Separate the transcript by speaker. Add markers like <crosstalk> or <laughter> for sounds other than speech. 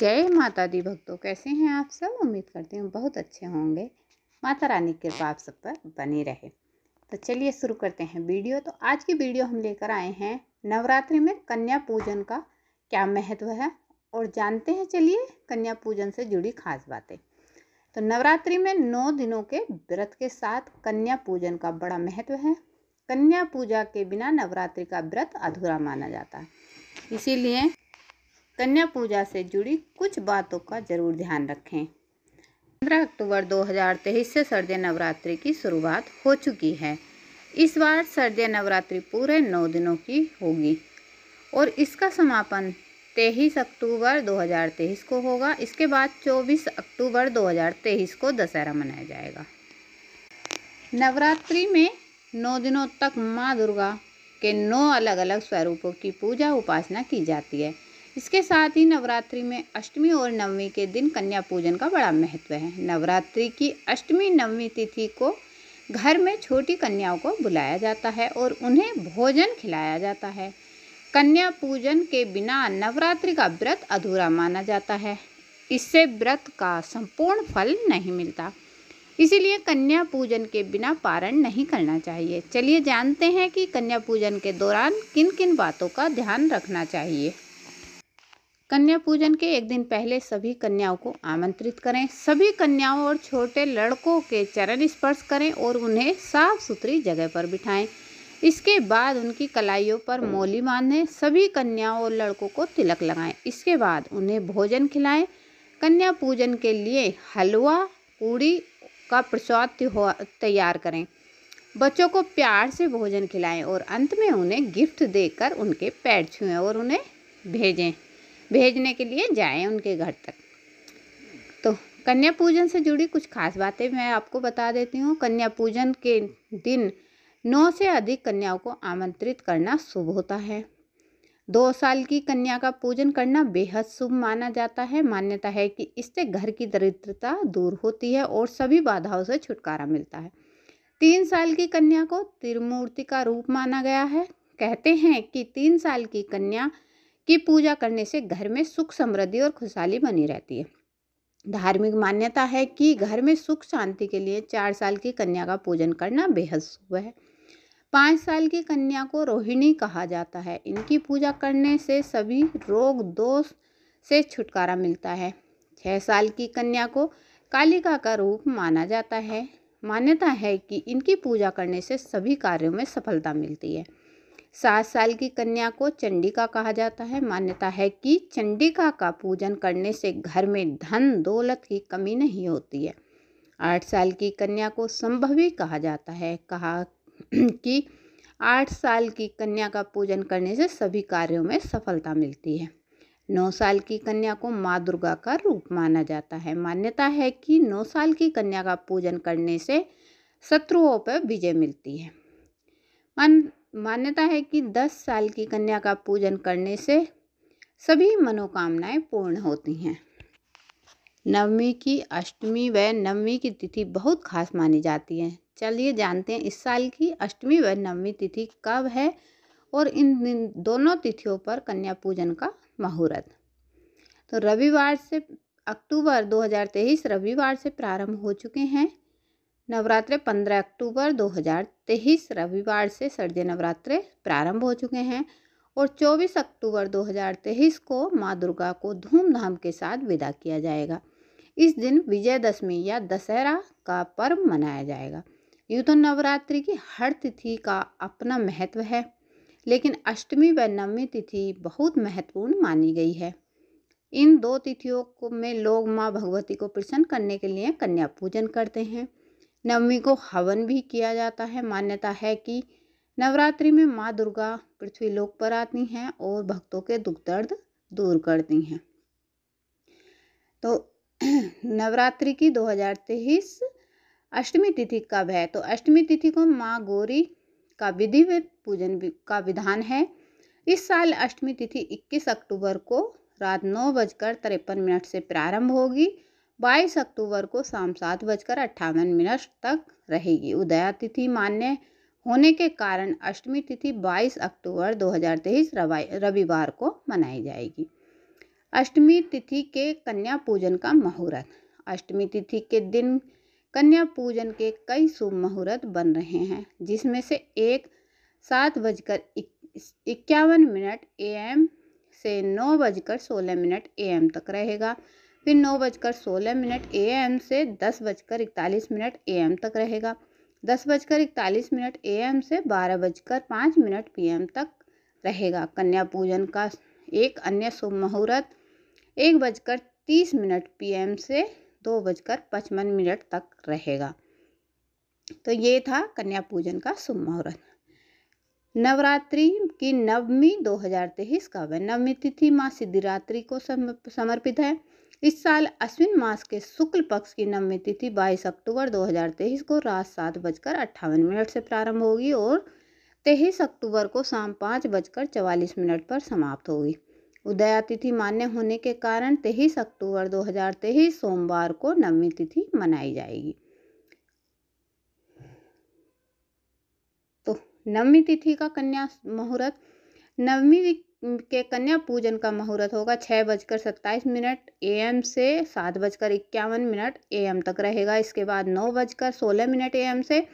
Speaker 1: जय माता दी भक्तों कैसे हैं आप सब उम्मीद करती हूँ बहुत अच्छे होंगे माता रानी की कृपा आप सब पर बनी रहे तो चलिए शुरू करते हैं वीडियो तो आज की वीडियो हम लेकर आए हैं नवरात्रि में कन्या पूजन का क्या महत्व है और जानते हैं चलिए कन्या पूजन से जुड़ी खास बातें तो नवरात्रि में नौ दिनों के व्रत के साथ कन्या पूजन का बड़ा महत्व है कन्या पूजा के बिना नवरात्रि का व्रत अधूरा माना जाता है इसीलिए कन्या पूजा से जुड़ी कुछ बातों का जरूर ध्यान रखें पंद्रह अक्टूबर 2023 से शरदीय नवरात्रि की शुरुआत हो चुकी है इस बार शरदीय नवरात्रि पूरे नौ दिनों की होगी और इसका समापन तेईस अक्टूबर 2023 को होगा इसके बाद 24 अक्टूबर 2023 को दशहरा मनाया जाएगा नवरात्रि में नौ दिनों तक माँ दुर्गा के नौ अलग अलग स्वरूपों की पूजा उपासना की जाती है इसके साथ ही नवरात्रि में अष्टमी और नवमी के दिन कन्या पूजन का बड़ा महत्व है नवरात्रि की अष्टमी नवमी तिथि को घर में छोटी कन्याओं को बुलाया जाता है और उन्हें भोजन खिलाया जाता है कन्या पूजन के बिना नवरात्रि का व्रत अधूरा माना जाता है इससे व्रत का संपूर्ण फल नहीं मिलता इसीलिए कन्या पूजन के बिना पारण नहीं करना चाहिए चलिए जानते हैं कि कन्या पूजन के दौरान किन किन बातों का ध्यान रखना चाहिए कन्या पूजन के एक दिन पहले सभी कन्याओं को आमंत्रित करें सभी कन्याओं और छोटे लड़कों के चरण स्पर्श करें और उन्हें साफ सुथरी जगह पर बिठाएं इसके बाद उनकी कलाइयों पर मोली बांधें सभी कन्याओं और लड़कों को तिलक लगाएं इसके बाद उन्हें भोजन खिलाएं कन्या पूजन के लिए हलवा पूड़ी का प्रसाद तैयार करें बच्चों को प्यार से भोजन खिलाएं और अंत में उन्हें गिफ्ट देकर उनके पैर छुएं और उन्हें भेजें भेजने के लिए जाएं उनके घर तक तो कन्या पूजन से जुड़ी कुछ खास बातें मैं आपको बता देती हूँ कन्या पूजन के दिन नौ से अधिक कन्याओं को आमंत्रित करना शुभ होता है दो साल की कन्या का पूजन करना बेहद शुभ माना जाता है मान्यता है कि इससे घर की दरिद्रता दूर होती है और सभी बाधाओं से छुटकारा मिलता है तीन साल की कन्या को त्रिमूर्ति का रूप माना गया है कहते हैं कि तीन साल की कन्या की पूजा करने से घर में सुख समृद्धि और खुशहाली बनी रहती है धार्मिक मान्यता है कि घर में सुख शांति के लिए चार साल की कन्या का पूजन करना बेहद शुभ है पाँच साल की कन्या को रोहिणी कहा जाता है इनकी पूजा करने से सभी रोग दोष से छुटकारा मिलता है छः साल की कन्या को कालिका का रूप माना जाता है मान्यता है कि इनकी पूजा करने से सभी कार्यों में सफलता मिलती है सात साल की कन्या को चंडिका कहा जाता है मान्यता है कि चंडिका का पूजन करने से घर में धन दौलत की कमी नहीं होती है आठ साल की कन्या को संभवी कहा जाता है कहा <clears throat> कि आठ साल की कन्या का पूजन करने से सभी कार्यों में सफलता मिलती है नौ साल की कन्या को माँ दुर्गा का रूप माना जाता है मान्यता है कि नौ साल की कन्या का पूजन करने से शत्रुओं पर विजय मिलती है मान मान्यता है कि दस साल की कन्या का पूजन करने से सभी मनोकामनाएं पूर्ण होती हैं नवमी की अष्टमी व नवमी की तिथि बहुत खास मानी जाती है चलिए जानते हैं इस साल की अष्टमी व नवमी तिथि कब है और इन दोनों तिथियों पर कन्या पूजन का मुहूर्त तो रविवार से अक्टूबर 2023 रविवार से प्रारंभ हो चुके हैं नवरात्र 15 अक्टूबर 2023 रविवार से शरदय नवरात्र प्रारंभ हो चुके हैं और 24 अक्टूबर 2023 को माँ दुर्गा को धूमधाम के साथ विदा किया जाएगा इस दिन विजयदशमी या दशहरा का पर्व मनाया जाएगा यूँ तो नवरात्रि की हर तिथि का अपना महत्व है लेकिन अष्टमी व नवमी तिथि बहुत महत्वपूर्ण मानी गई है इन दो तिथियों को में लोग माँ भगवती को प्रसन्न करने के लिए कन्या पूजन करते हैं नवमी को हवन भी किया जाता है मान्यता है कि नवरात्रि में माँ दुर्गा पृथ्वी लोक पर आती हैं और भक्तों के दुख दर्द दूर करती हैं तो <clears throat> नवरात्रि की दो हजार तेईस अष्टमी तिथि कब है तो अष्टमी तिथि को माँ गौरी का विधि पूजन का विधान है इस साल अष्टमी तिथि 21 अक्टूबर को रात नौ बजकर तिरपन मिनट से प्रारंभ होगी बाईस अक्टूबर को शाम सात बजकर अट्ठावन मिनट तक रहेगी उदया तिथि मान्य होने के कारण अष्टमी तिथि 22 अक्टूबर 2023 रविवार को मनाई जाएगी अष्टमी तिथि के कन्या पूजन का मुहूर्त अष्टमी तिथि के दिन कन्या पूजन के कई शुभ मुहूर्त बन रहे हैं जिसमें से एक सात बजकर इक्यावन मिनट ए से नौ बजकर सोलह मिनट ए तक रहेगा फिर नौ बजकर सोलह मिनट ए एम से दस बजकर इकतालीस मिनट ए एम तक रहेगा दस बजकर इकतालीस मिनट ए एम से बारह बजकर पाँच मिनट पी एम तक रहेगा कन्या पूजन का एक अन्य शुभ मुहूर्त एक बजकर तीस मिनट पी एम से दो बजकर पचपन मिनट तक रहेगा तो ये था कन्या पूजन का शुभ मुहूर्त नवरात्रि की नवमी दो हजार तेईस का वह नवमी तिथि माँ सिद्धिरात्रि को समर्पित है इस साल अश्विन मास के शुक्ल पक्ष की नवमी तिथि 22 अक्टूबर 2023 को रात सात बजकर अट्ठावन मिनट से प्रारंभ होगी और तेईस अक्टूबर को शाम पाँच बजकर चवालीस मिनट पर समाप्त होगी उदया तिथि मान्य होने के कारण तेईस अक्टूबर 2023 सोमवार को नवमी तिथि मनाई जाएगी तो नवमी तिथि का कन्या मुहूर्त नवमी के कन्या पूजन का मुहूर्त होगा छः बजकर सत्ताईस मिनट एम से सात बजकर इक्यावन मिनट एम तक रहेगा इसके बाद नौ बजकर सोलह मिनट एम से